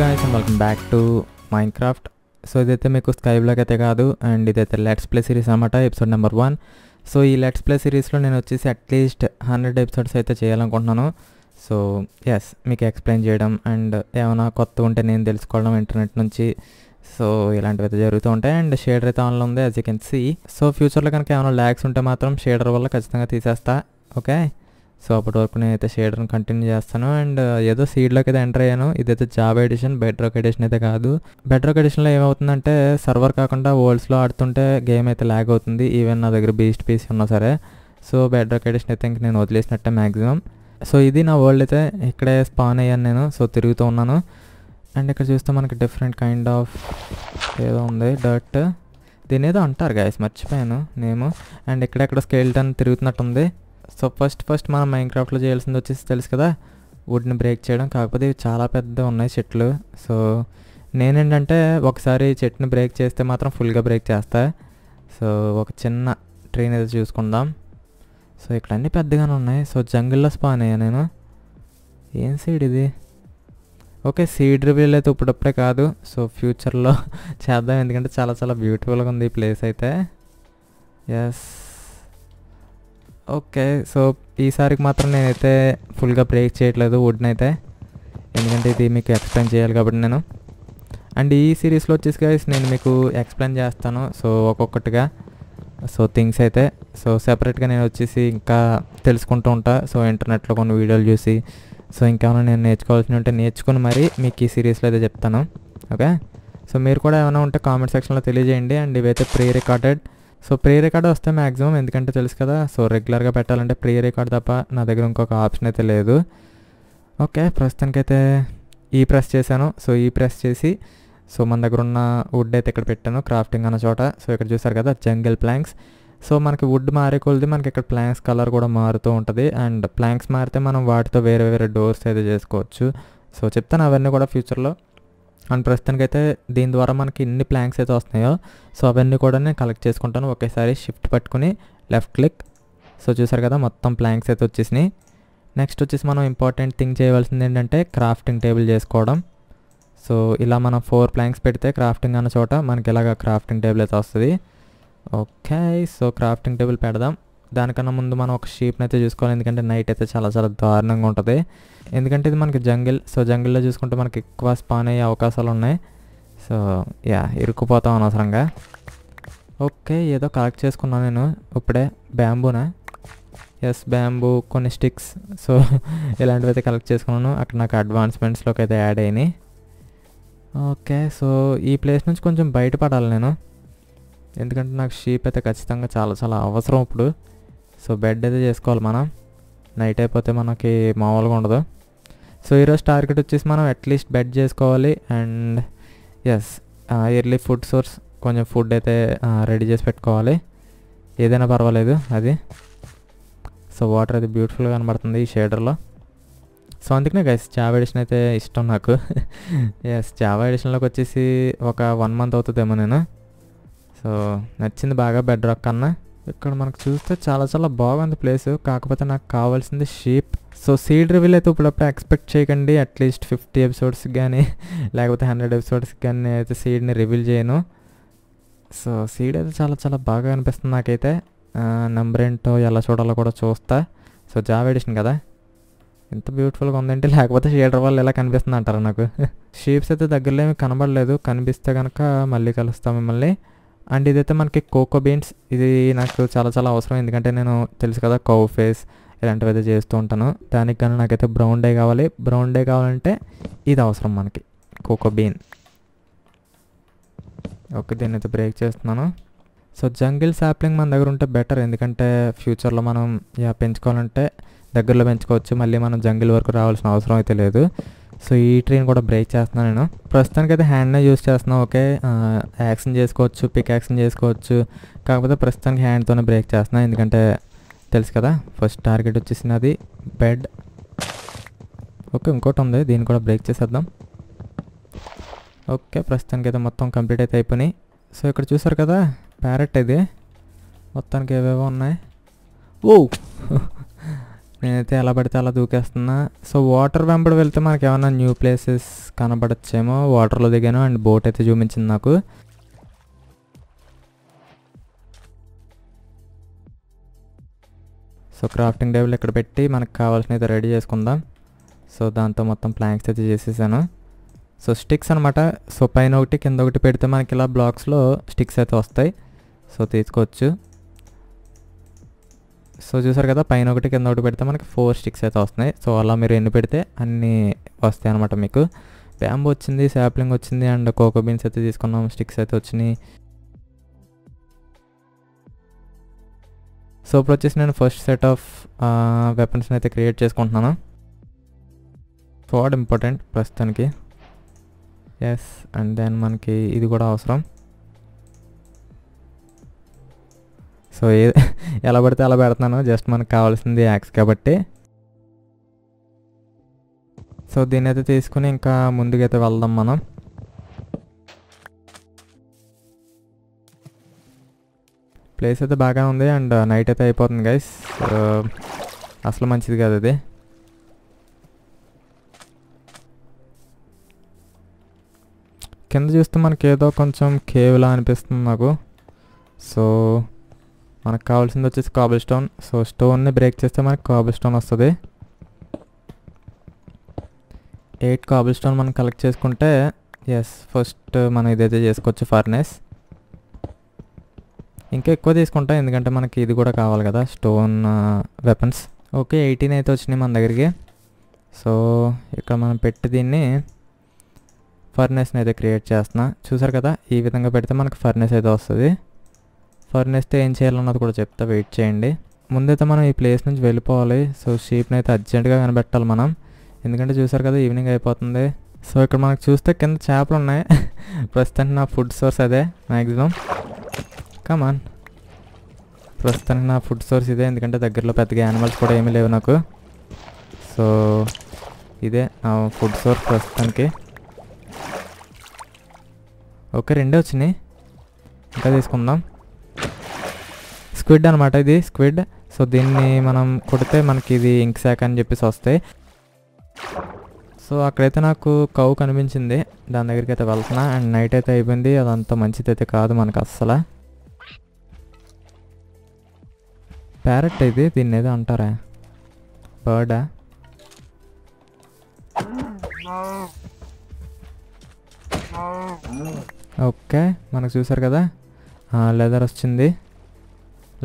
guys and welcome back to craft so ఇదైతే మీకు sky block అయితే కాదు అండ్ ఇదైతే లెట్స్ ప్లే సిరీస్ అన్నమాట ఎపిసోడ్ నెంబర్ వన్ సో ఈ లెట్స్ ప్లే సిరీస్లో నేను వచ్చేసి అట్లీస్ట్ హండ్రెడ్ ఎపిసోడ్స్ అయితే చేయాలనుకుంటున్నాను సో ఎస్ మీకు ఎక్స్ప్లెయిన్ చేయడం అండ్ ఏమైనా కొత్త ఉంటే నేను తెలుసుకోవడం ఇంటర్నెట్ నుంచి సో ఇలాంటివి అయితే జరుగుతూ ఉంటాయి అండ్ షేడర్ అయితే ఆన్లో ఉంది as you can see so ఫ్యూచర్లో కనుక ఏమైనా ల్యాగ్స్ ఉంటే మాత్రం షేడర్ వల్ల ఖచ్చితంగా తీసేస్తా ఓకే సో అప్పటి వరకు నేను అయితే షేడర్ని కంటిన్యూ చేస్తాను అండ్ ఏదో సీడ్లోకి అయితే ఎంటర్ అయ్యాను ఇదైతే జాబ్ ఎడిషన్ బెడ్రాక్ ఎడిషన్ అయితే కాదు బెడ్రాక్ ఎడిషన్లో ఏమవుతుందంటే సర్వర్ కాకుండా వరల్డ్స్లో ఆడుతుంటే గేమ్ అయితే ల్యాగ్ అవుతుంది ఈవెన్ నా దగ్గర బీస్ట్ పీస్ ఉన్నా సరే సో బెడ్రాక్ ఎడిషన్ అయితే ఇంక నేను వదిలేసినట్టే మ్యాక్సిమం సో ఇది నా వరల్డ్ అయితే ఇక్కడే స్పాన్ అయ్యాను నేను సో తిరుగుతూ ఉన్నాను అండ్ ఇక్కడ చూస్తే మనకి డిఫరెంట్ కైండ్ ఆఫ్ ఏదో ఉంది డర్ట్ దీని ఏదో అంటారు గాయస్ మర్చిపోయాను నేను అండ్ ఇక్కడెక్కడ స్కేల్టన్ తిరుగుతున్నట్టుంది సో ఫస్ట్ ఫస్ట్ మనం క్రాఫ్ట్లో చేయాల్సింది వచ్చేసి తెలుసు కదా వుడ్ని బ్రేక్ చేయడం కాకపోతే ఇవి చాలా పెద్ద ఉన్నాయి చెట్లు సో నేనేంటంటే ఒకసారి చెట్టుని బ్రేక్ చేస్తే మాత్రం ఫుల్గా బ్రేక్ చేస్తా సో ఒక చిన్న ట్రైన్ ఏదో చూసుకుందాం సో ఇక్కడ అన్నీ పెద్దగానే ఉన్నాయి సో జంగిల్లో స్పాన్ అయ్యా నేను ఏం సీడ్ ఇది ఓకే సీడ్ రివీల్ అయితే ఇప్పుడప్పుడే కాదు సో ఫ్యూచర్లో చేద్దాం ఎందుకంటే చాలా చాలా బ్యూటిఫుల్గా ఉంది ఈ ప్లేస్ అయితే ఎస్ ఓకే సో ఈసారికి మాత్రం నేనైతే ఫుల్గా బ్రేక్ చేయట్లేదు వుడ్ని అయితే ఎందుకంటే ఇది మీకు ఎక్స్ప్లెయిన్ చేయాలి కాబట్టి నేను అండ్ ఈ సిరీస్లో వచ్చేసి గైస్ నేను మీకు ఎక్స్ప్లెయిన్ చేస్తాను సో ఒక్కొక్కటిగా సో థింగ్స్ అయితే సో సెపరేట్గా నేను వచ్చేసి ఇంకా తెలుసుకుంటూ ఉంటా సో ఇంటర్నెట్లో కొన్ని వీడియోలు చూసి సో ఇంకేమైనా నేను నేర్చుకోవాల్సి ఉంటే నేర్చుకుని మరీ మీకు ఈ సిరీస్లో అయితే చెప్తాను ఓకే సో మీరు కూడా ఏమైనా ఉంటే కామెంట్ సెక్షన్లో తెలియజేయండి అండ్ ఇవైతే pre recorded so pre record వస్తే మ్యాక్సిమం ఎందుకంటే తెలుసు కదా సో రెగ్యులర్గా పెట్టాలంటే ప్రే రికార్డ్ తప్ప నా దగ్గర ఇంకొక ఆప్షన్ అయితే లేదు ఓకే ప్రస్తుతానికైతే ఈ ప్రెస్ చేశాను సో ఈ ప్రెస్ చేసి సో మన దగ్గర ఉన్న వుడ్ అయితే ఇక్కడ పెట్టాను క్రాఫ్టింగ్ అన్న చోట సో ఇక్కడ చూసారు కదా జంగిల్ ప్లాంక్స్ సో మనకి వుడ్ మారే కొలిది మనకి ఇక్కడ ప్లాంక్స్ కలర్ కూడా మారుతూ ఉంటుంది అండ్ ప్లాంక్స్ మారితే మనం వాటితో వేరే వేరే డోర్స్ అయితే చేసుకోవచ్చు సో చెప్తాను అవన్నీ కూడా ఫ్యూచర్లో అండ్ ప్రస్తుతానికి అయితే దీని ద్వారా మనకి ఎన్ని ప్లాంక్స్ అయితే వస్తున్నాయో సో అవన్నీ కూడా నేను కలెక్ట్ చేసుకుంటాను ఒకేసారి షిఫ్ట్ పట్టుకుని లెఫ్ట్ క్లిక్ సో చూసారు కదా మొత్తం ప్లాంక్స్ అయితే వచ్చేసినాయి నెక్స్ట్ వచ్చేసి మనం ఇంపార్టెంట్ థింగ్ చేయవలసింది ఏంటంటే క్రాఫ్టింగ్ టేబుల్ చేసుకోవడం సో ఇలా మనం ఫోర్ ప్లాంక్స్ పెడితే క్రాఫ్టింగ్ అన్న చోట మనకి ఇలాగ క్రాఫ్టింగ్ టేబుల్ అయితే వస్తుంది ఓకే సో క్రాఫ్టింగ్ టేబుల్ పెడదాం దానికన్నా ముందు మనం ఒక షేప్ని అయితే చూసుకోవాలి ఎందుకంటే నైట్ అయితే చాలా చాలా దారుణంగా ఉంటుంది ఎందుకంటే ఇది మనకి జంగిల్ సో జంగిల్లో చూసుకుంటే మనకి ఎక్కువ స్పాన్ అయ్యే అవకాశాలు ఉన్నాయి సో యా ఇరుక్కుపోతాం అనవసరంగా ఓకే ఏదో కలెక్ట్ చేసుకున్నాను నేను ఇప్పుడే బ్యాంబూనా ఎస్ బ్యాంబూ కొన్ని స్టిక్స్ సో ఇలాంటివి అయితే కలెక్ట్ చేసుకున్నాను అక్కడ నాకు అడ్వాన్స్మెంట్స్లోకి అయితే యాడ్ అయినాయి ఓకే సో ఈ ప్లేస్ నుంచి కొంచెం బయటపడాలి నేను ఎందుకంటే నాకు షీప్ అయితే ఖచ్చితంగా చాలా చాలా అవసరం ఇప్పుడు సో బెడ్ అయితే చేసుకోవాలి మనం నైట్ అయిపోతే మనకి మామూలుగా ఉండదు సో ఈరోజు టార్గెట్ వచ్చేసి మనం అట్లీస్ట్ బెడ్ చేసుకోవాలి and yes early food source కొంచెం ఫుడ్ అయితే రెడీ చేసి పెట్టుకోవాలి ఏదైనా పర్వాలేదు అది సో వాటర్ అది బ్యూటిఫుల్గా కనబడుతుంది ఈ షేడర్లో సో అందుకనే గైస్ చావ ఎడిషన్ అయితే ఇష్టం నాకు ఎస్ చావ ఎడిషన్లోకి వచ్చేసి ఒక వన్ మంత్ అవుతుందేమో నేను సో నచ్చింది బాగా బెడ్ రాక్ కన్నా ఇక్కడ మనకు చూస్తే చాలా చాలా బాగుంది ప్లేస్ కాకపోతే నాకు కావాల్సింది షీప్ సో సీడ్ రివ్యూల్ అయితే ఇప్పుడప్పుడు ఎక్స్పెక్ట్ చేయకండి అట్లీస్ట్ ఫిఫ్టీ ఎపిసోడ్స్ కానీ లేకపోతే హండ్రెడ్ ఎపిసోడ్స్ కానీ అయితే సీడ్ని రివీల్ చేయను సో సీడ్ అయితే చాలా చాలా బాగా అనిపిస్తుంది నాకైతే నెంబర్ ఏంటో ఎలా చూడాలో కూడా చూస్తా సో జాబ్ ఎడిషన్ కదా ఎంత బ్యూటిఫుల్గా ఉందంటే లేకపోతే షేడర్ వాళ్ళు ఎలా కనిపిస్తుంది అంటారా నాకు షేప్స్ అయితే దగ్గరలో ఏమి కనబడలేదు కనిపిస్తే కనుక మళ్ళీ కలుస్తాం మిమ్మల్ని అండ్ ఇదైతే మనకి కోకో బీన్స్ ఇది నాకు చాలా చాలా అవసరం ఎందుకంటే నేను తెలుసు కదా కౌ ఫేస్ ఇలాంటివి అయితే చేస్తూ ఉంటాను దానికి కానీ నాకైతే బ్రౌన్ డే కావాలి బ్రౌన్ డే కావాలంటే ఇది అవసరం మనకి కోకో బీన్ ఓకే దీన్ని అయితే బ్రేక్ చేస్తున్నాను సో జంగిల్ సాప్లింగ్ మన దగ్గర ఉంటే బెటర్ ఎందుకంటే ఫ్యూచర్లో మనం పెంచుకోవాలంటే దగ్గరలో పెంచుకోవచ్చు మళ్ళీ మనం జంగిల్ వరకు రావాల్సిన అవసరం అయితే లేదు సో ఈ ట్రైన్ కూడా బ్రేక్ చేస్తున్నాను నేను ప్రస్తుతానికి అయితే హ్యాండ్నే యూస్ చేస్తున్నాను ఓకే యాక్షన్ చేసుకోవచ్చు పిక్ యాక్షన్ చేసుకోవచ్చు కాకపోతే ప్రస్తుతానికి హ్యాండ్తోనే బ్రేక్ చేస్తున్నాను ఎందుకంటే తెలుసు కదా ఫస్ట్ టార్గెట్ వచ్చేసినది బెడ్ ఓకే ఇంకోటి ఉంది దీన్ని కూడా బ్రేక్ చేసేద్దాం ఓకే ప్రస్తుతానికైతే మొత్తం కంప్లీట్ అయితే అయిపోయినాయి సో ఇక్కడ చూసారు కదా ప్యారెట్ ఇది మొత్తానికి ఏవేవో ఉన్నాయి ఓ నేనైతే ఎలా పడితే అలా దూకేస్తున్నా సో వాటర్ వెంబడి వెళ్తే మనకి ఏమైనా న్యూ ప్లేసెస్ కనబడచ్చేమో వాటర్లో దిగాను అండ్ బోట్ అయితే చూపించింది నాకు సో క్రాఫ్టింగ్ టేబుల్ ఇక్కడ పెట్టి మనకు కావాల్సినవి రెడీ చేసుకుందాం సో దాంతో మొత్తం ప్లాంక్స్ అయితే చేసేసాను సో స్టిక్స్ అనమాట సో పైన ఒకటి కింద ఒకటి పెడితే మనకి ఇలా బ్లాక్స్లో స్టిక్స్ అయితే వస్తాయి సో తీసుకోవచ్చు సో చూసారు కదా పైన ఒకటి కింద ఒకటి పెడితే మనకి ఫోర్ స్టిక్స్ అయితే వస్తున్నాయి సో అలా మీరు ఎన్ని పెడితే అన్నీ వస్తాయి అనమాట మీకు బ్యాంబ్ వచ్చింది శాప్లింగ్ వచ్చింది అండ్ కోకో బీన్స్ అయితే తీసుకున్నాం స్టిక్స్ అయితే వచ్చినాయి సో ఇప్పుడు వచ్చేసి నేను ఫస్ట్ సెట్ ఆఫ్ వెపన్స్ని అయితే క్రియేట్ చేసుకుంటున్నాను ఫాడ్ ఇంపార్టెంట్ ప్రస్తుతానికి ఎస్ అండ్ దెన్ మనకి ఇది కూడా అవసరం సో ఏ ఎలా పడితే అలా పెడతాను జస్ట్ మనకు కావాల్సింది యాక్స్ కాబట్టి సో దీని అయితే తీసుకుని ఇంకా ముందుకైతే వెళ్దాం మనం ప్లేస్ అయితే బాగా ఉంది అండ్ నైట్ అయితే అయిపోతుంది గైస్ అసలు మంచిది కాదు అది కింద చూస్తే మనకి ఏదో కొంచెం కేవ్లా అనిపిస్తుంది నాకు సో మనకు కావాల్సింది వచ్చేసి కాబుల్ స్టోన్ సో స్టోన్ని బ్రేక్ చేస్తే మనకు కాబుల్ స్టోన్ వస్తుంది ఎయిట్ కాబుల్ స్టోన్ మనం కలెక్ట్ చేసుకుంటే ఎస్ ఫస్ట్ మనం ఇదైతే చేసుకోవచ్చు ఫర్నెస్ ఇంకా ఎక్కువ తీసుకుంటాం ఎందుకంటే మనకి ఇది కూడా కావాలి కదా స్టోన్ వెపన్స్ ఓకే ఎయిటీన్ అయితే వచ్చినాయి మన దగ్గరికి సో ఇక్కడ మనం పెట్టి దీన్ని ఫర్నెస్ని అయితే క్రియేట్ చేస్తున్నా చూసారు కదా ఈ విధంగా పెడితే మనకు ఫర్నెస్ అయితే వస్తుంది ఫర్నేస్తే ఏం చేయాలన్నది కూడా చెప్తా వెయిట్ చేయండి ముందైతే మనం ఈ ప్లేస్ నుంచి వెళ్ళిపోవాలి సో షీప్ని అయితే అర్జెంటుగా కనిపెట్టాలి మనం ఎందుకంటే చూసారు కదా ఈవినింగ్ అయిపోతుంది సో ఇక్కడ మనకు చూస్తే కింద చేపలు ఉన్నాయి ప్రస్తుతానికి నా ఫుడ్ సోర్స్ అదే మ్యాక్సిమం కమాన్ ప్రస్తుతానికి నా ఫుడ్ సోర్స్ ఇదే ఎందుకంటే దగ్గరలో పెద్దగా యానిమల్స్ కూడా ఏమీ లేవు నాకు సో ఇదే నా ఫుడ్ సోర్స్ ప్రస్తుతానికి ఓకే రెండే వచ్చినాయి ఇంకా తీసుకుందాం స్క్విడ్ అనమాట ఇది స్క్విడ్ సో దీన్ని మనం కొడితే మనకి ఇది ఇంక్ శాక్ అని చెప్పేసి వస్తాయి సో అక్కడైతే నాకు కౌ కనిపించింది దాని దగ్గరికి అయితే వెళ్తున్నా అండ్ నైట్ అయితే అయిపోయింది అదంతా మంచిది అయితే కాదు మనకు అస్సలు ప్యారెట్ ఇది దీన్ని ఏదో అంటారా బర్డా ఓకే మనకు చూసారు కదా లెదర్ వచ్చింది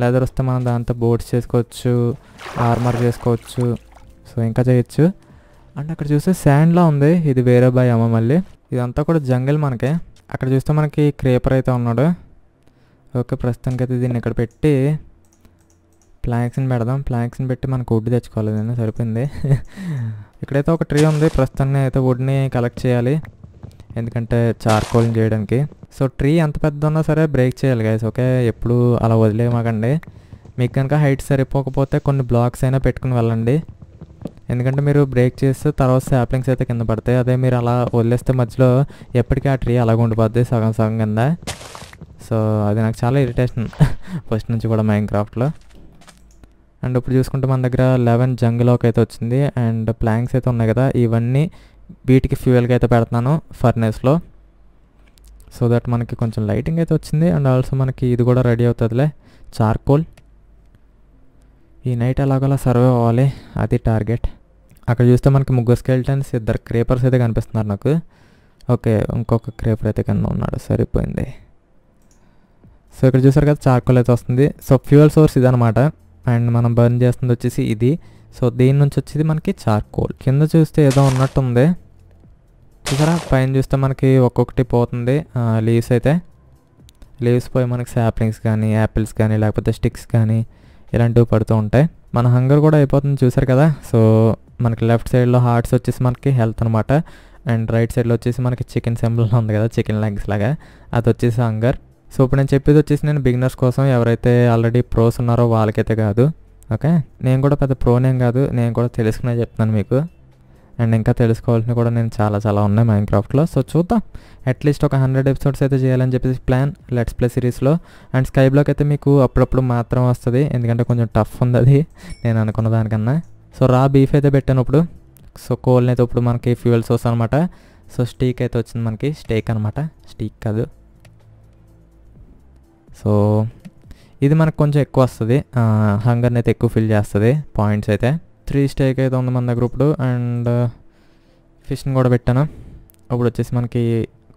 లెదర్ వస్తే మనం దాంతో బోట్స్ చేసుకోవచ్చు ఆర్మర్ చేసుకోవచ్చు సో ఇంకా చేయొచ్చు అండ్ అక్కడ చూస్తే శాండ్లా ఉంది ఇది వేరే బాయ్ అమ్మ మళ్ళీ ఇదంతా కూడా జంగిల్ మనకి అక్కడ చూస్తే మనకి క్రేపర్ అయితే ఉన్నాడు ఓకే ప్రస్తుతానికైతే దీన్ని ఇక్కడ పెట్టి ప్లాంక్స్ని పెడదాం ప్లాంక్స్ని పెట్టి మనకు వుడ్ తెచ్చుకోవాలి నేను సరిపోయింది ఇక్కడైతే ఒక ట్రీ ఉంది ప్రస్తుతాన్ని అయితే వుడ్ని కలెక్ట్ చేయాలి ఎందుకంటే చార్కోలింగ్ చేయడానికి సో ట్రీ ఎంత పెద్ద ఉన్నా సరే బ్రేక్ చేయాలి గైస్ ఓకే ఎప్పుడు అలా వదిలేమాకండి మీకు కనుక హైట్ సరిపోకపోతే కొన్ని బ్లాక్స్ అయినా పెట్టుకుని వెళ్ళండి ఎందుకంటే మీరు బ్రేక్ చేస్తే తర్వాత శాప్లింగ్స్ అయితే కింద పడతాయి అదే మీరు అలా వదిలేస్తే మధ్యలో ఎప్పటికీ ఆ ట్రీ అలాగ ఉండిపోద్ది సగం సగం కింద సో అది నాకు చాలా ఇరిటేషన్ ఫస్ట్ నుంచి కూడా మైన్ క్రాఫ్ట్లో అండ్ ఇప్పుడు చూసుకుంటే మన దగ్గర లెవెన్ జంగిల్ ఒక అయితే వచ్చింది అండ్ ప్లాంక్స్ అయితే ఉన్నాయి కదా ఇవన్నీ వీటికి ఫ్యూయల్గా అయితే పెడుతున్నాను ఫర్నేస్లో సో దట్ మనకి కొంచెం లైటింగ్ అయితే వచ్చింది అండ్ ఆల్సో మనకి ఇది కూడా రెడీ అవుతుందిలే చార్కోల్ ఈ నైట్ ఎలాగోలా సర్వే అవ్వాలి అది టార్గెట్ అక్కడ చూస్తే మనకి ముగ్గురు స్కెల్టన్స్ ఇద్దరు క్రేపర్స్ అయితే కనిపిస్తున్నారు నాకు ఓకే ఇంకొక క్రేపర్ అయితే కింద ఉన్నాడు సరిపోయింది సో ఇక్కడ చూసారు కదా చార్కోల్ అయితే వస్తుంది సో ఫ్యూయల్ సోర్స్ ఇదనమాట అండ్ మనం బర్న్ చేస్తుంది వచ్చేసి ఇది సో దీని నుంచి వచ్చేది మనకి చార్కోల్ కింద చూస్తే ఏదో ఉన్నట్టుంది చూసారా పైన చూస్తే మనకి ఒక్కొక్కటి పోతుంది లీవ్స్ అయితే లీవ్స్ పోయి మనకి సాప్లింగ్స్ కానీ యాపిల్స్ కానీ లేకపోతే స్టిక్స్ కానీ ఇలాంటివి పడుతూ ఉంటాయి మన హంగర్ కూడా అయిపోతుంది చూసారు కదా సో మనకి లెఫ్ట్ సైడ్లో హార్ట్స్ వచ్చేసి మనకి హెల్త్ అనమాట అండ్ రైట్ సైడ్లో వచ్చేసి మనకి చికెన్ సింబల్ ఉంది కదా చికెన్ లెగ్స్ లాగా అది వచ్చేసి హంగర్ సో ఇప్పుడు నేను చెప్పేది వచ్చేసి నేను బిగినర్స్ కోసం ఎవరైతే ఆల్రెడీ ప్రోస్ ఉన్నారో వాళ్ళకైతే కాదు ఓకే నేను కూడా పెద్ద ప్రోనేం కాదు నేను కూడా తెలుసుకునే చెప్తున్నాను మీకు అండ్ ఇంకా తెలుసుకోవాల్సినవి కూడా నేను చాలా చాలా ఉన్నాయి క్రాఫ్ట్లో సో చూద్దాం అట్లీస్ట్ ఒక హండ్రెడ్ ఎపిసోడ్స్ అయితే చేయాలని చెప్పేసి ప్లాన్ లెట్స్ ప్లే సిరీస్లో అండ్ స్కైబ్లోకి అయితే మీకు అప్పుడప్పుడు మాత్రం వస్తుంది ఎందుకంటే కొంచెం టఫ్ ఉంది అది నేను అనుకున్న దానికన్నా సో రా బీఫ్ అయితే పెట్టాను ఇప్పుడు సో కోల్ని అయితే ఇప్పుడు మనకి ఫ్యూయల్ సోర్స్ అనమాట సో స్టీక్ అయితే వచ్చింది మనకి స్టేక్ అనమాట స్టీక్ కాదు సో ఇది మనకు కొంచెం ఎక్కువ వస్తుంది హంగర్ని అయితే ఎక్కువ ఫిల్ చేస్తుంది పాయింట్స్ అయితే త్రీ స్టేక్ అయితే ఉంది మన దగ్గర ఇప్పుడు అండ్ ఫిష్ని uh, కూడా పెట్టాను అప్పుడు వచ్చేసి మనకి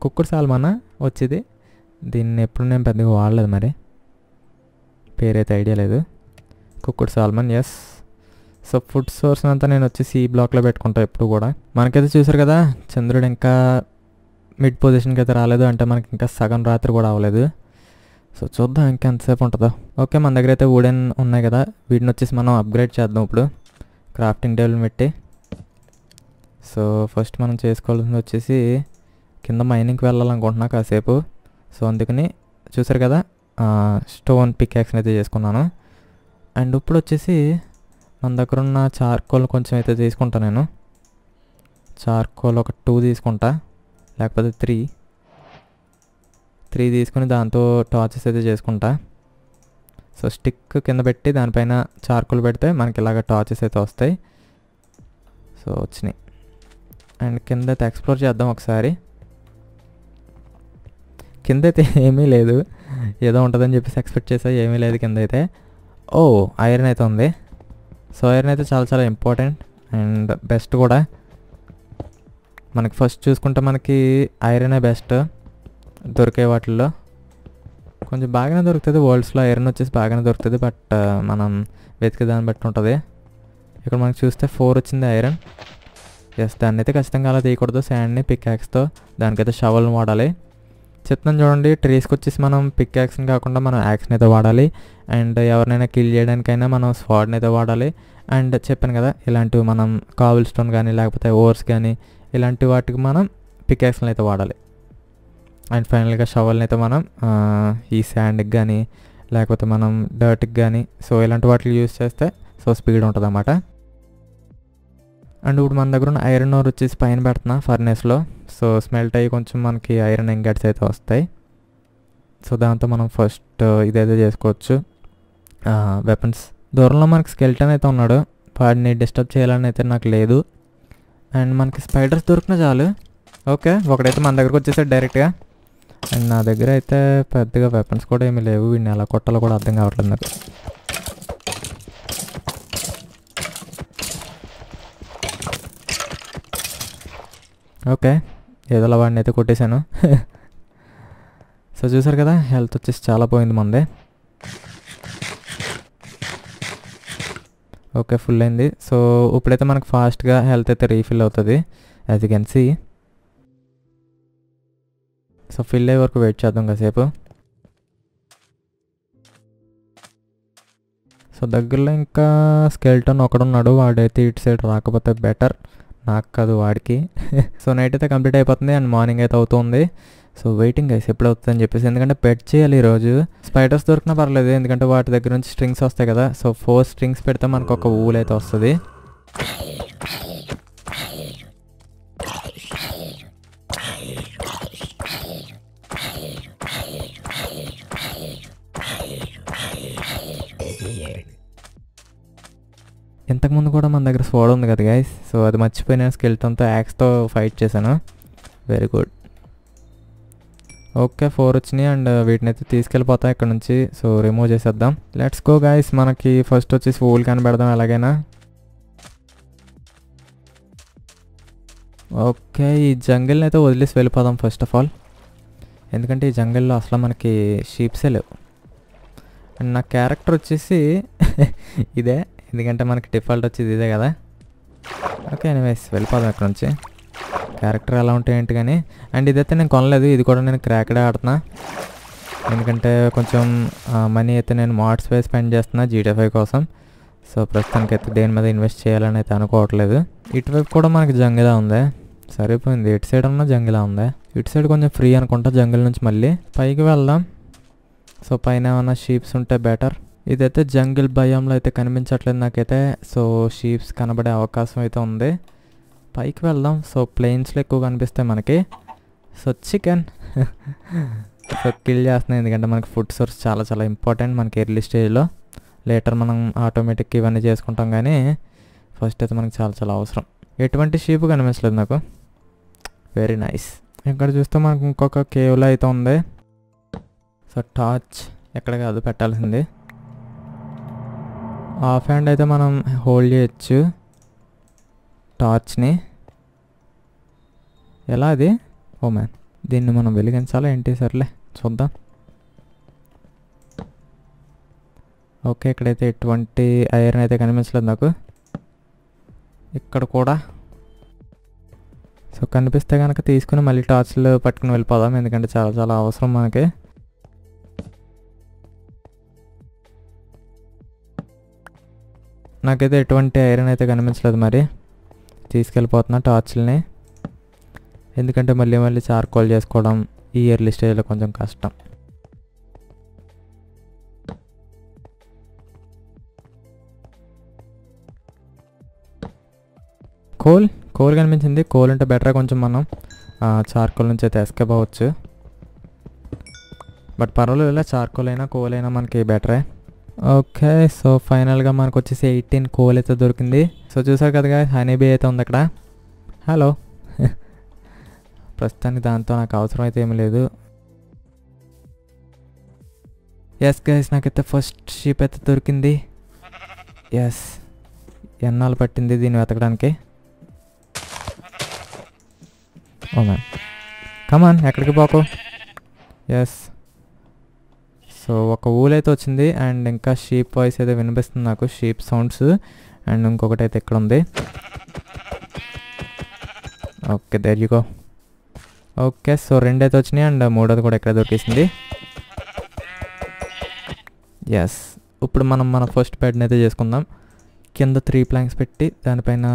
కుక్కుడు మన వచ్చేది దీన్ని ఎప్పుడు నేను పెద్దగా వాడలేదు మరి పేరైతే ఐడియా లేదు cooked salmon yes so food source అంతా నేను వచ్చి సి బ్లాక్లో పెట్టుకుంటా ఎప్పుడు కూడా మనకైతే చూసారు కదా చంద్రుడు ఇంకా మిడ్ పొజిషన్కి అయితే రాలేదు అంటే మనకి ఇంకా సగం రాత్రి కూడా అవ్వలేదు సో చూద్దాం ఇంకా ఎంతసేపు ఉంటుందో ఓకే మన దగ్గర అయితే వుడెన్ ఉన్నాయి కదా వీటిని వచ్చేసి మనం అప్గ్రేడ్ చేద్దాం ఇప్పుడు క్రాఫ్టింగ్ టేబుల్ పెట్టి సో ఫస్ట్ మనం చేసుకోవాల్సింది వచ్చేసి కింద మైనింగ్కి వెళ్ళాలనుకుంటున్నా కాసేపు సో అందుకని చూసారు కదా స్టోన్ పికాక్స్ని అయితే చేసుకున్నాను అండ్ ఇప్పుడు వచ్చేసి మన దగ్గర ఉన్న చార్కోల్ కొంచెం అయితే తీసుకుంటా నేను చార్కోల్ ఒక టూ తీసుకుంటా లేకపోతే త్రీ త్రీ తీసుకుని దాంతో టార్చెస్ అయితే చేసుకుంటా సో స్టిక్ కింద పెట్టి దానిపైన చార్కులు పెడితే మనకి ఇలాగ టార్చెస్ అయితే వస్తాయి సో వచ్చినాయి అండ్ కింద అయితే ఎక్స్ప్లోర్ చేద్దాం ఒకసారి కింద అయితే ఏమీ లేదు ఏదో ఉంటుందని చెప్పేసి ఎక్స్పెక్ట్ చేసా ఏమీ లేదు కింద అయితే ఓ ఐరన్ అయితే ఉంది సో ఐరన్ అయితే చాలా చాలా ఇంపార్టెంట్ అండ్ బెస్ట్ కూడా మనకి ఫస్ట్ చూసుకుంటే మనకి ఐరనే బెస్ట్ దొరికే వాటిల్లో కొంచెం బాగానే దొరుకుతుంది వరల్డ్స్లో ఐరన్ వచ్చేసి బాగానే దొరుకుతుంది బట్ మనం వెతికే దాన్ని బట్టి ఉంటుంది ఇక్కడ మనకు చూస్తే ఫోర్ వచ్చింది ఐరన్ ఎస్ దాన్ని అయితే ఖచ్చితంగా అలా తీయకూడదు శాండ్ని పిక్యాక్స్తో దానికైతే షవల్ని వాడాలి చెప్తున్నాను చూడండి ట్రీస్కి వచ్చేసి మనం పిక్యాక్స్ని కాకుండా మనం యాక్స్ని అయితే వాడాలి అండ్ ఎవరినైనా కిల్ చేయడానికైనా మనం స్వాడ్ని అయితే వాడాలి అండ్ చెప్పాను కదా ఇలాంటివి మనం కావుల్ స్టోన్ కానీ లేకపోతే ఓర్స్ కానీ ఇలాంటి వాటికి మనం పిక్యాక్స్ని అయితే వాడాలి అండ్ ఫైనల్గా షవల్ని అయితే మనం ఈ శాండ్కి కానీ లేకపోతే మనం డర్ట్కి కానీ సో ఇలాంటి వాటిని యూజ్ చేస్తే సో స్పీడ్ ఉంటుంది అన్నమాట అండ్ ఇప్పుడు మన దగ్గర ఉన్న ఐరన్ ఓర్ వచ్చేసి పైన పెడుతున్నా ఫర్నేస్లో సో స్మెల్ట్ అయ్యి కొంచెం మనకి ఐరన్ ఎంగడ్స్ అయితే వస్తాయి సో దాంతో మనం ఫస్ట్ ఇదైతే చేసుకోవచ్చు వెపన్స్ దూరంలో మనకి స్కెల్టన్ అయితే ఉన్నాడు వాడిని డిస్టర్బ్ చేయాలని అయితే నాకు లేదు అండ్ మనకి స్పైడర్స్ దొరికిన చాలు ఓకే ఒకడైతే మన దగ్గరకు వచ్చేసాడు డైరెక్ట్గా అండ్ నా దగ్గర అయితే పెద్దగా వెపన్స్ కూడా ఏమీ లేవు వీడిని ఎలా కొట్టాలో కూడా అర్థం కావట్లేదు నాకు ఓకే ఏదో వాడిని అయితే కొట్టేశాను సో చూసారు కదా హెల్త్ వచ్చేసి చాలా పోయింది మందే ఓకే ఫుల్ అయింది సో ఇప్పుడైతే మనకు ఫాస్ట్గా హెల్త్ అయితే రీఫిల్ అవుతుంది as you can see so fill అయ్యే వరకు వెయిట్ చేద్దాం కాసేపు సో దగ్గరలో ఇంకా స్కెల్టన్ ఒకడున్నాడు వాడైతే ఇటు సైడ్ రాకపోతే బెటర్ నాకు కాదు వాడికి సో నైట్ అయితే కంప్లీట్ అయిపోతుంది అండ్ మార్నింగ్ అయితే అవుతుంది సో వెయిటింగ్ అయితే ఎప్పుడు అని చెప్పేసి ఎందుకంటే పెట్ చేయాలి ఈరోజు స్పైడర్స్ దొరికినా పర్లేదు ఎందుకంటే వాటి దగ్గర నుంచి స్ట్రింగ్స్ వస్తాయి కదా సో ఫోర్ స్ట్రింగ్స్ పెడితే మనకు ఒక ఊలైతే అయితే వస్తుంది ఇంతకుముందు కూడా మన దగ్గర స్వాడ్ ఉంది కదా గాయస్ సో అది మర్చిపోయిన స్కెల్టన్తో యాక్స్తో ఫైట్ చేశాను వెరీ గుడ్ ఓకే ఫోర్ వచ్చినాయి అండ్ వీటిని అయితే తీసుకెళ్ళిపోతాం ఇక్కడ నుంచి సో రిమూవ్ చేసేద్దాం లెట్స్ గో గాయస్ మనకి ఫస్ట్ వచ్చేసి ఊల్ కనబెడదాం ఎలాగైనా ఓకే ఈ జంగిల్ని అయితే వదిలేసి వెళ్ళిపోదాం ఫస్ట్ ఆఫ్ ఆల్ ఎందుకంటే ఈ జంగిల్లో అసలు మనకి షీప్సే లేవు అండ్ నా క్యారెక్టర్ వచ్చేసి ఇదే ఎందుకంటే మనకి డిఫాల్ట్ వచ్చేది ఇదే కదా ఓకే ఎనీవేస్ వెళ్ళిపోదాం ఇక్కడ నుంచి క్యారెక్టర్ ఎలా ఉంటాయి ఏంటి కానీ అండ్ ఇదైతే నేను కొనలేదు ఇది కూడా నేను క్రాక్డే ఆడుతున్నా ఎందుకంటే కొంచెం మనీ అయితే నేను మార్ట్స్ వైజ్ స్పెండ్ చేస్తున్నా జీటీఫై కోసం సో ప్రస్తుతానికైతే దేని మీద ఇన్వెస్ట్ చేయాలని అయితే అనుకోవట్లేదు ఇటువైపు కూడా మనకి జంగిలా ఉంది సరిపోయింది ఇటు సైడ్ ఉన్న జంగిలా ఉంది ఇటు సైడ్ కొంచెం ఫ్రీ అనుకుంటా జంగిల్ నుంచి మళ్ళీ పైకి వెళ్దాం సో పైన ఏమైనా షీప్స్ ఉంటే బెటర్ ఇదైతే జంగిల్ భయంలో అయితే కనిపించట్లేదు నాకైతే సో షీప్స్ కనబడే అవకాశం అయితే ఉంది పైకి వెళ్దాం సో ప్లేన్స్లో ఎక్కువ కనిపిస్తాయి మనకి సో చికెన్ సో కిల్ చేస్తున్నాయి ఎందుకంటే మనకి ఫుడ్ సోర్స్ చాలా చాలా ఇంపార్టెంట్ మనకి ఎర్లీ స్టేజ్లో లేటర్ మనం ఆటోమేటిక్ ఇవన్నీ చేసుకుంటాం కానీ ఫస్ట్ అయితే మనకి చాలా చాలా అవసరం ఎటువంటి షీప్ కనిపించలేదు నాకు వెరీ నైస్ ఇక్కడ చూస్తే మనకు ఇంకొక కేవ్లో అయితే ఉంది సో టార్చ్ ఎక్కడ కాదు పెట్టాల్సింది ఆఫ్ హ్యాండ్ అయితే మనం హోల్డ్ చేయొచ్చు టార్చ్ని ఎలా అది ఓ oh మ్యాన్ దీన్ని మనం వెలిగించాలా ఏంటి సర్లే చూద్దాం ఓకే ఇక్కడైతే ఎటువంటి ఐరన్ అయితే కనిపించలేదు నాకు ఇక్కడ కూడా సో కనిపిస్తే కనుక తీసుకుని మళ్ళీ టార్చ్లు పట్టుకుని వెళ్ళిపోదాం ఎందుకంటే చాలా చాలా అవసరం మనకి నాకైతే ఎటువంటి ఐరన్ అయితే కనిపించలేదు మరి తీసుకెళ్ళిపోతున్నా టార్చ్లని ఎందుకంటే మళ్ళీ మళ్ళీ చార్కోల్ చేసుకోవడం ఈ ఇయర్లీ స్టేజ్లో కొంచెం కష్టం కోల్ కోల్ కనిపించింది కోల్ అంటే బెటర్ కొంచెం మనం చార్కోల్ నుంచి అయితే ఎస్కేప్ బట్ పర్వాలేదు ఇలా చార్కోల్ అయినా కోల్ అయినా మనకి బెటరే ఓకే సో ఫైనల్గా మనకు వచ్చేసి ఎయిటీన్ కోల్ అయితే దొరికింది సో చూసారు కదా హనీబీ అయితే ఉంది అక్కడ హలో ప్రస్తుతానికి దాంతో నాకు అవసరం అయితే ఏమి లేదు ఎస్ గైస్ నాకైతే ఫస్ట్ షీప్ అయితే దొరికింది ఎస్ ఎన్నాళ్ళు పట్టింది దీన్ని వెతకడానికి కమాన్ oh ఎక్కడికి పోకు ఎస్ సో ఒక ఊల్ అయితే వచ్చింది అండ్ ఇంకా షీప్ వాయిస్ అయితే వినిపిస్తుంది నాకు షీప్ సౌండ్స్ అండ్ ఇంకొకటి అయితే ఇక్కడ ఉంది ఓకే దర్యుగో ఓకే సో రెండు అయితే వచ్చినాయి అండ్ మూడోది కూడా ఇక్కడ దొరికేసింది ఎస్ ఇప్పుడు మనం మన ఫస్ట్ బెడ్ని అయితే చేసుకుందాం కింద త్రీ ప్లాంక్స్ పెట్టి దానిపైన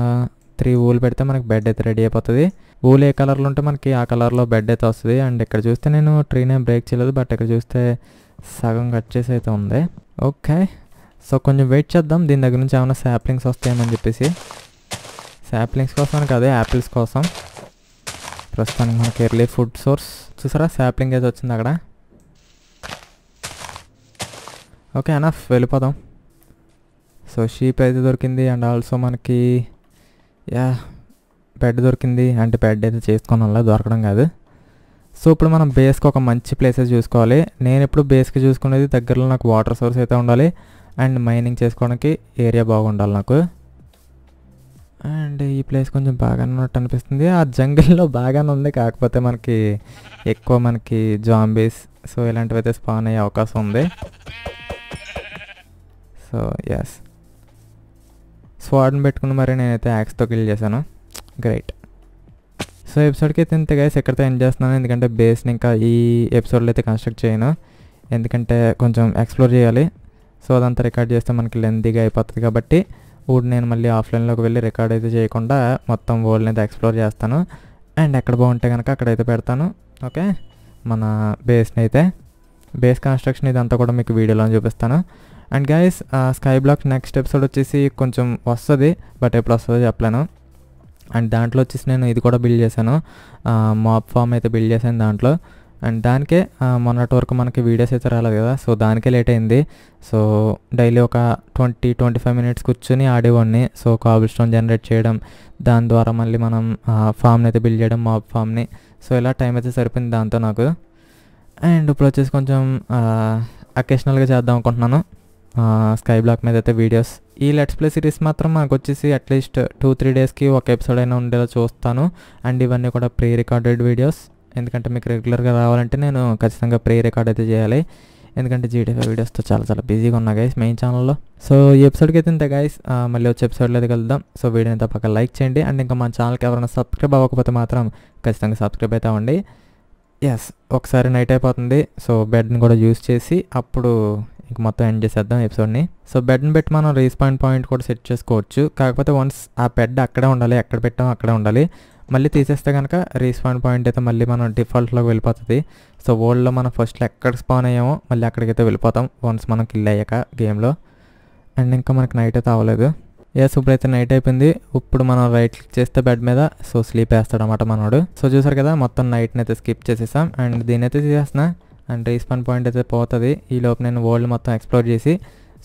త్రీ ఊలు పెడితే మనకి బెడ్ అయితే రెడీ అయిపోతుంది ఊలు ఏ కలర్లో ఉంటే మనకి ఆ కలర్లో బెడ్ అయితే వస్తుంది అండ్ ఇక్కడ చూస్తే నేను ట్రీనే బ్రేక్ చేయలేదు బట్ ఇక్కడ చూస్తే సగం కట్ చేసి అయితే ఉంది ఓకే సో కొంచెం వెయిట్ చేద్దాం దీని దగ్గర నుంచి ఏమైనా శాప్లింగ్స్ వస్తాయని చెప్పేసి శాప్లింగ్స్ కోసం అదే యాపిల్స్ కోసం ప్రస్తుతానికి మనకి ఎర్లీ ఫుడ్ సోర్స్ చూసారా శాప్లింగ్ అయితే వచ్చింది అక్కడ ఓకే అన్న వెళ్ళిపోదాం సో షీప్ అయితే దొరికింది అండ్ ఆల్సో మనకి యా బెడ్ దొరికింది అంటే బెడ్ అయితే చేసుకోవాలా దొరకడం కాదు సో ఇప్పుడు మనం బేస్కి ఒక మంచి ప్లేసెస్ చూసుకోవాలి నేను ఇప్పుడు బేస్కి చూసుకునేది దగ్గరలో నాకు వాటర్ సోర్స్ అయితే ఉండాలి అండ్ మైనింగ్ చేసుకోవడానికి ఏరియా బాగుండాలి నాకు అండ్ ఈ ప్లేస్ కొంచెం బాగానే ఉన్నట్టు అనిపిస్తుంది ఆ జంగిల్లో బాగానే ఉంది కాకపోతే మనకి ఎక్కువ మనకి జాంబీస్ సో ఇలాంటివి అయితే స్పాన్ అయ్యే అవకాశం ఉంది సో ఎస్ స్వాడ్ని పెట్టుకుని మరి నేనైతే యాక్స్తో కిల్ చేశాను గ్రేట్ సో ఎపిసోడ్కి అయితే ఇంత గైస్ ఎక్కడితో ఎండ్ చేస్తున్నాను ఎందుకంటే బేస్ని ఇంకా ఈ ఎపిసోడ్లో అయితే కన్స్ట్రక్ట్ చేయను ఎందుకంటే కొంచెం ఎక్స్ప్లోర్ చేయాలి సో అదంతా రికార్డ్ చేస్తే మనకి లెందీగా అయిపోతుంది కాబట్టి ఊడు నేను మళ్ళీ ఆఫ్లైన్లోకి వెళ్ళి రికార్డ్ అయితే చేయకుండా మొత్తం వరల్డ్ అయితే ఎక్స్ప్లోర్ చేస్తాను అండ్ ఎక్కడ బాగుంటే కనుక అక్కడైతే పెడతాను ఓకే మన బేస్ని అయితే బేస్ కన్స్ట్రక్షన్ ఇదంతా కూడా మీకు వీడియోలో చూపిస్తాను and guys sky block next episode వచ్చేసి కొంచెం వస్తుంది బట్ ఎప్పుడు వస్తుందో చెప్పలేను అండ్ దాంట్లో వచ్చేసి నేను ఇది కూడా బిల్డ్ చేశాను మాప్ ఫామ్ అయితే బిల్డ్ చేశాను దాంట్లో అండ్ దానికే మొన్నటి వరకు మనకి వీడియోస్ అయితే రాలేదు కదా సో దానికే లేట్ అయింది సో డైలీ ఒక ట్వంటీ ట్వంటీ ఫైవ్ మినిట్స్ కూర్చొని ఆడేవాడిని సో కాబుల్ స్టోన్ జనరేట్ చేయడం దాని ద్వారా మళ్ళీ మనం ఫామ్ని అయితే బిల్డ్ చేయడం మాప్ ఫామ్ని సో ఇలా టైం అయితే సరిపోయింది దాంతో నాకు అండ్ ఇప్పుడు వచ్చేసి కొంచెం అకేషనల్గా చేద్దాం అనుకుంటున్నాను స్కై బ్లాక్ మీద అయితే వీడియోస్ ఈ లెట్స్ ప్లే సిరీస్ మాత్రం మాకు వచ్చేసి అట్లీస్ట్ టూ త్రీ డేస్కి ఒక ఎపిసోడ్ అయినా ఉండేలా చూస్తాను అండ్ ఇవన్నీ కూడా ప్రీ రికార్డెడ్ వీడియోస్ ఎందుకంటే మీకు రెగ్యులర్గా రావాలంటే నేను ఖచ్చితంగా ప్రీ రికార్డ్ అయితే చేయాలి ఎందుకంటే జీటీఫై వీడియోస్తో చాలా చాలా బిజీగా ఉన్నా గైస్ మెయిన్ ఛానల్లో సో ఈ ఎపిసోడ్కి అయితే ఇంత గైస్ మళ్ళీ వచ్చే ఎపిసోడ్లో అయితే కలుద్దాం సో వీడియోని తప్పక లైక్ చేయండి అండ్ ఇంకా మా ఛానల్కి ఎవరైనా సబ్స్క్రైబ్ అవ్వకపోతే మాత్రం ఖచ్చితంగా సబ్స్క్రైబ్ అయితే అవ్వండి ఎస్ ఒకసారి నైట్ అయిపోతుంది సో బెడ్ని కూడా యూస్ చేసి అప్పుడు ఇంక మొత్తం ఎండ్ చేసేద్దాం ఎపిసోడ్ని సో బెడ్ని పెట్టి మనం రేస్ పాయింట్ పాయింట్ కూడా సెట్ చేసుకోవచ్చు కాకపోతే వన్స్ ఆ బెడ్ అక్కడే ఉండాలి ఎక్కడ పెట్టాం అక్కడే ఉండాలి మళ్ళీ తీసేస్తే కనుక రేస్ పాయింట్ పాయింట్ అయితే మళ్ళీ మనం డిఫాల్ట్లోకి వెళ్ళిపోతుంది సో వరల్డ్లో మనం ఫస్ట్లో ఎక్కడ స్పాన్ అయ్యామో మళ్ళీ అక్కడికైతే వెళ్ళిపోతాం వన్స్ మనం కిల్ అయ్యాక గేమ్లో అండ్ ఇంకా మనకి నైట్ అయితే అవ్వలేదు ఎస్ ఇప్పుడైతే నైట్ అయిపోయింది ఇప్పుడు మనం రైట్ క్లిక్ చేస్తే బెడ్ మీద సో స్లీప్ వేస్తాడు అనమాట మనోడు సో చూసారు కదా మొత్తం నైట్ని అయితే స్కిప్ చేసేసాం అండ్ దీని అయితే తీసేస్తున్నా అండ్ రీస్పాన్ పాయింట్ అయితే పోతుంది ఈ లోపు నేను వరల్డ్ మొత్తం ఎక్స్ప్లోర్ చేసి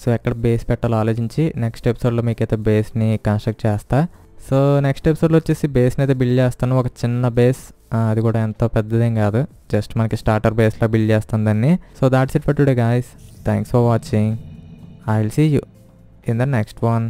సో ఎక్కడ బేస్ పెట్టాలో ఆలోచించి నెక్స్ట్ ఎపిసోడ్లో మీకైతే బేస్ని కన్స్ట్రక్ట్ చేస్తా సో నెక్స్ట్ ఎపిసోడ్లో వచ్చేసి బేస్ని అయితే బిల్డ్ చేస్తాను ఒక చిన్న బేస్ అది కూడా ఎంతో పెద్దదేం కాదు జస్ట్ మనకి స్టార్టర్ బేస్లో బిల్డ్ చేస్తాను దాన్ని so that's it for today guys thanks for watching I will see you in the next one